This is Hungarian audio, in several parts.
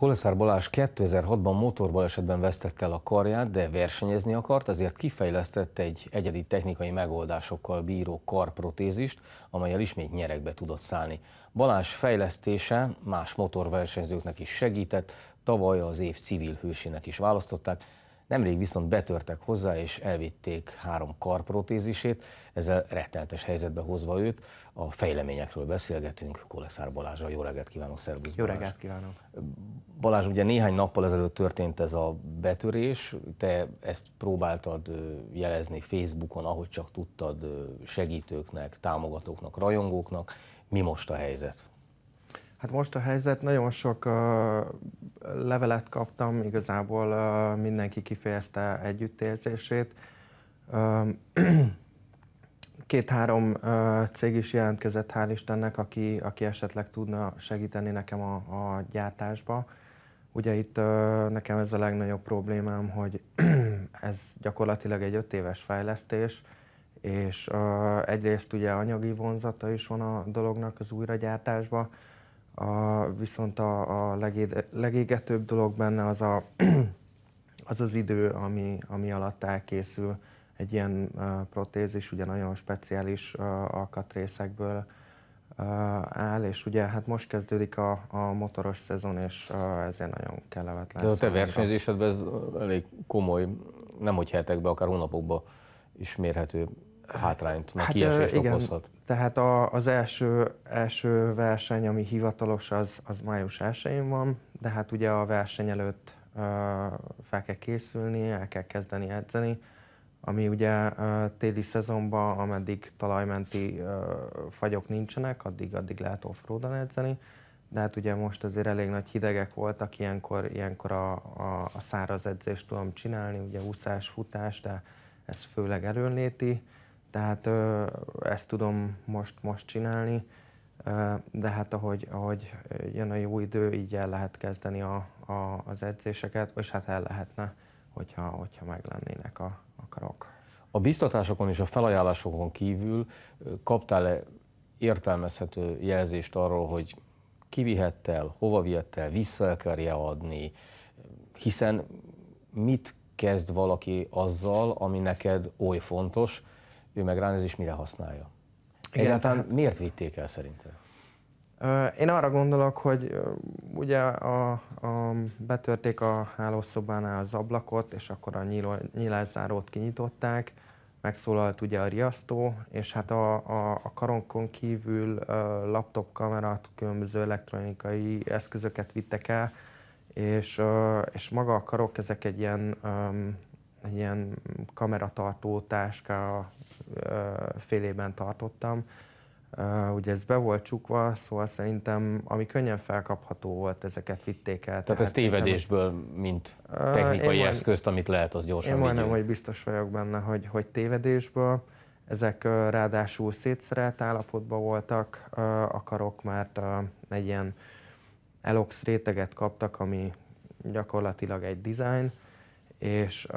Koleszár Balázs 2006-ban motorbalesetben vesztette el a karját, de versenyezni akart, ezért kifejlesztett egy egyedi technikai megoldásokkal bíró karprotézist, amelyel ismét nyerekbe tudott szállni. Balázs fejlesztése más motorversenyzőknek is segített, tavaly az év civil hősének is választották, Nemrég viszont betörtek hozzá és elvitték három karprotézisét, ezzel rettenetes helyzetbe hozva őt. A fejleményekről beszélgetünk Koleszár Balázsa, Jó reggelt kívánok, szervusz Jó reggelt kívánok. Balázs, ugye néhány nappal ezelőtt történt ez a betörés, te ezt próbáltad jelezni Facebookon, ahogy csak tudtad segítőknek, támogatóknak, rajongóknak. Mi most a helyzet? Hát most a helyzet, nagyon sok levelet kaptam, igazából mindenki kifejezte együttérzését. Két-három cég is jelentkezett, hál' Istennek, aki, aki esetleg tudna segíteni nekem a, a gyártásba. Ugye itt nekem ez a legnagyobb problémám, hogy ez gyakorlatilag egy öt éves fejlesztés, és egyrészt ugye anyagi vonzata is van a dolognak az újragyártásban, a, viszont a, a legéde, legégetőbb dolog benne az a, az, az idő, ami, ami alatt elkészül egy ilyen uh, protézis, ugye nagyon speciális uh, alkatrészekből uh, áll, és ugye hát most kezdődik a, a motoros szezon, és uh, ezért nagyon kellemetlen. De a te versenyzésedben ez elég komoly, nem hogy hetekben, akár hónapokban is mérhető hátrányt, meg hát, kiesést igen, okozhat. Tehát a, az első, első verseny, ami hivatalos, az, az május 1 van, de hát ugye a verseny előtt ö, fel kell készülni, el kell kezdeni edzeni, ami ugye ö, téli szezonban, ameddig talajmenti ö, fagyok nincsenek, addig, addig lehet offroadon edzeni, de hát ugye most azért elég nagy hidegek voltak, ilyenkor, ilyenkor a, a, a száraz edzést tudom csinálni, ugye úszás, futás, de ez főleg erőnléti tehát ö, ezt tudom most, most csinálni, ö, de hát ahogy, ahogy jön a jó idő, így el lehet kezdeni a, a, az edzéseket, és hát el lehetne, hogyha, hogyha meglennének a, a karok. A biztatásokon és a felajánlásokon kívül kaptál-e értelmezhető jelzést arról, hogy vihett el, hova vihett el, vissza akarja adni, hiszen mit kezd valaki azzal, ami neked oly fontos, ő meg ránéz, és mire használja. Igen, Egyáltalán tehát... miért vitték el szerinted? Én arra gondolok, hogy ugye a, a, betörték a hálószobánál az ablakot, és akkor a nyíló, nyílászárót kinyitották, megszólalt ugye a riasztó, és hát a, a, a karonkon kívül laptop kamerát, különböző elektronikai eszközöket vittek el, és, és maga a karok ezek egy ilyen, egy ilyen kameratartó táska félében tartottam. Ugye ez be volt csukva, szóval szerintem, ami könnyen felkapható volt, ezeket vitték el. Tehát, tehát ez tévedésből, mint technikai én eszközt, amit lehet, az gyorsan Én majdnem, hogy biztos vagyok benne, hogy, hogy tévedésből. Ezek ráadásul szétszerelt állapotban voltak, akarok, mert egy ilyen elox réteget kaptak, ami gyakorlatilag egy design, és uh,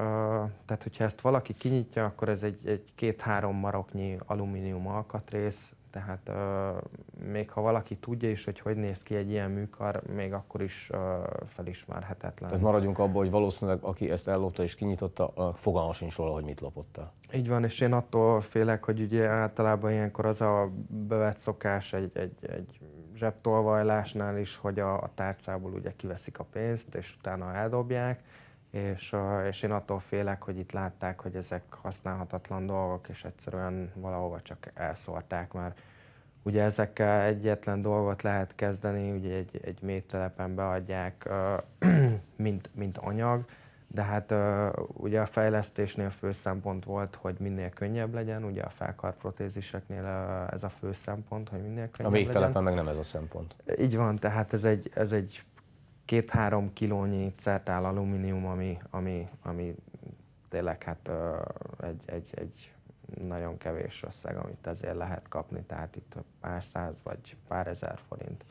tehát, hogyha ezt valaki kinyitja, akkor ez egy, egy két-három maroknyi alumínium alkatrész, tehát uh, még ha valaki tudja is, hogy hogy néz ki egy ilyen műkar, még akkor is uh, felismerhetetlen. Tehát maradjunk abban, hogy valószínűleg aki ezt ellopta és kinyitotta, uh, fogalma sincs róla, hogy mit lopott Így van, és én attól félek, hogy ugye általában ilyenkor az a bevett szokás egy, egy, egy zsebtolvajlásnál is, hogy a, a tárcából ugye kiveszik a pénzt, és utána eldobják, és, és én attól félek, hogy itt látták, hogy ezek használhatatlan dolgok, és egyszerűen valahova csak elszórták, mert ugye ezekkel egyetlen dolgot lehet kezdeni, ugye egy, egy mélytelepen beadják, mint, mint anyag, de hát ugye a fejlesztésnél fő szempont volt, hogy minél könnyebb legyen, ugye a felkarprotéziseknél ez a fő szempont, hogy minél könnyebb a legyen. A végtelepen meg nem ez a szempont. Így van, tehát ez egy, ez egy két-három kilónyi szertál alumínium, ami, ami, ami tényleg hát egy, egy, egy nagyon kevés összeg, amit ezért lehet kapni, tehát itt pár száz vagy pár ezer forint.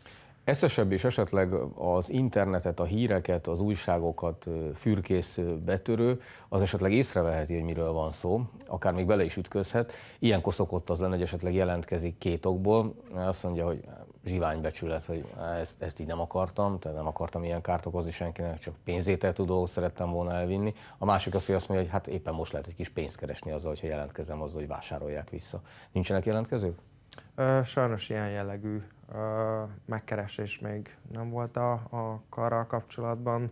Eszesebb is esetleg az internetet, a híreket, az újságokat fürkész betörő, az esetleg észreveheti, hogy miről van szó, akár még bele is ütközhet. Ilyenkor szokott az lenne, hogy esetleg jelentkezik két okból, azt mondja, hogy zsiványbecsület, hogy ezt, ezt így nem akartam, tehát nem akartam ilyen kárt okozni senkinek, csak pénzételtű tudó szerettem volna elvinni. A másik az, hogy azt mondja, hogy hát éppen most lehet egy kis pénzt keresni azzal, hogyha jelentkezem azzal, hogy vásárolják vissza. Nincsenek jelentkezők? Sajnos ilyen jellegű megkeresés még nem volt a, a karral kapcsolatban.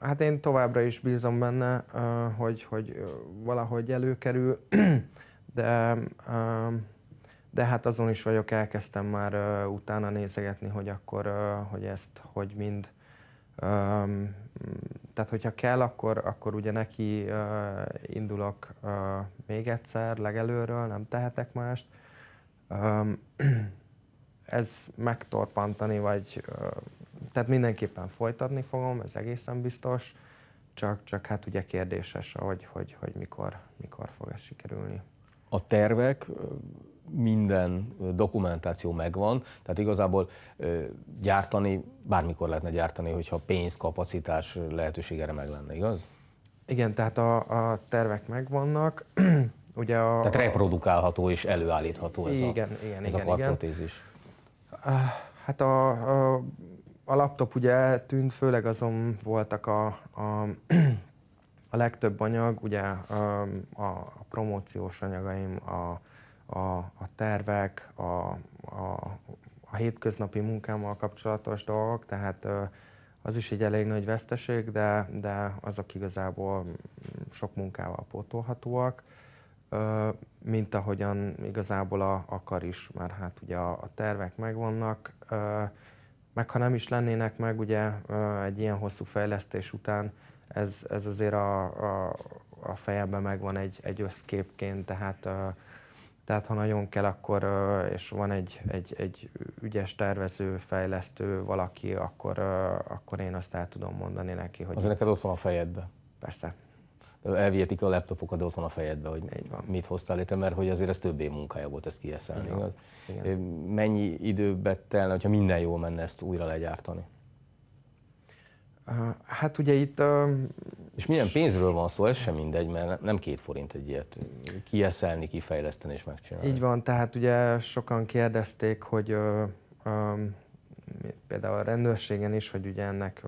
Hát én továbbra is bízom benne, hogy, hogy valahogy előkerül, de de hát azon is vagyok, elkezdtem már uh, utána nézegetni, hogy akkor, uh, hogy ezt, hogy mind. Um, tehát, hogyha kell, akkor, akkor ugye neki uh, indulok uh, még egyszer, legelőről, nem tehetek mást. Um, ez megtorpantani, vagy uh, tehát mindenképpen folytatni fogom, ez egészen biztos, csak, csak hát ugye kérdéses, hogy, hogy, hogy mikor, mikor fog ez sikerülni. A tervek minden dokumentáció megvan, tehát igazából gyártani, bármikor lehetne gyártani, hogyha pénz, kapacitás lehetőség erre meg lenne, igaz? Igen, tehát a, a tervek megvannak. Ugye a, tehát reprodukálható és előállítható ez igen, a, igen, ez igen, a karprotézis. Igen. Ah, hát a, a, a laptop ugye tűnt, főleg azon voltak a, a a legtöbb anyag, ugye a, a promóciós anyagaim, a, a, a tervek, a, a, a hétköznapi munkámmal kapcsolatos dolgok, tehát az is egy elég nagy veszteség, de, de azok igazából sok munkával pótolhatóak, mint ahogyan igazából a, a kar is, mert hát ugye a, a tervek megvannak, meg ha nem is lennének meg, ugye egy ilyen hosszú fejlesztés után ez, ez azért a, a, a fejemben megvan egy, egy összképként, tehát tehát ha nagyon kell, akkor, és van egy, egy, egy ügyes tervező, fejlesztő valaki, akkor, akkor én azt el tudom mondani neki, hogy... Azért neked ott van a fejedbe. Persze. Elvihetik a laptopokat, de ott van a fejedbe, hogy Így van. mit hoztál létre, mert hogy azért ez többé munkája volt ezt kieszelni, igaz? Igen. Mennyi időbe telne, hogyha minden jól menne ezt újra legyártani? Hát ugye itt és milyen pénzről van szó, ez sem mindegy, mert nem két forint egy ilyet kieszelni, kifejleszteni és megcsinálni. Így van, tehát ugye sokan kérdezték, hogy ö, ö, például a rendőrségen is, hogy ugye ennek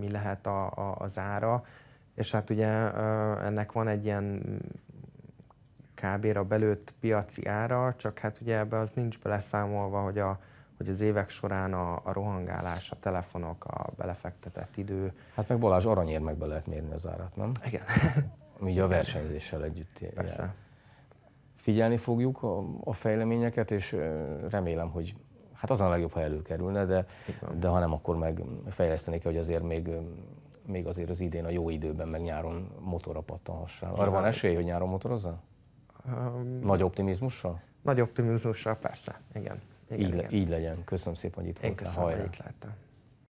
mi lehet a, a, az ára, és hát ugye ö, ennek van egy ilyen kb-ra belőtt piaci ára, csak hát ugye ebbe az nincs beleszámolva, hogy a, hogy az évek során a, a rohangálás, a telefonok, a belefektetett idő. Hát meg Balázs aranyérmekbe lehet mérni az árat, nem? Igen. Ami ugye a versenyzéssel együtt Persze. Jel. Figyelni fogjuk a, a fejleményeket, és remélem, hogy hát az a legjobb, ha előkerülne, de, de ha nem, akkor meg fejleszteni kell, hogy azért még, még azért az idén a jó időben, meg nyáron motorra pattanhassál. Arra van esély, hogy nyáron motorozza? Um, Nagy optimizmussal? Nagy optimizmussal persze, igen. igen, így, igen. Le, így legyen. Köszönöm szépen, hogy itt voltál. Én köszönöm, hogy itt láttam.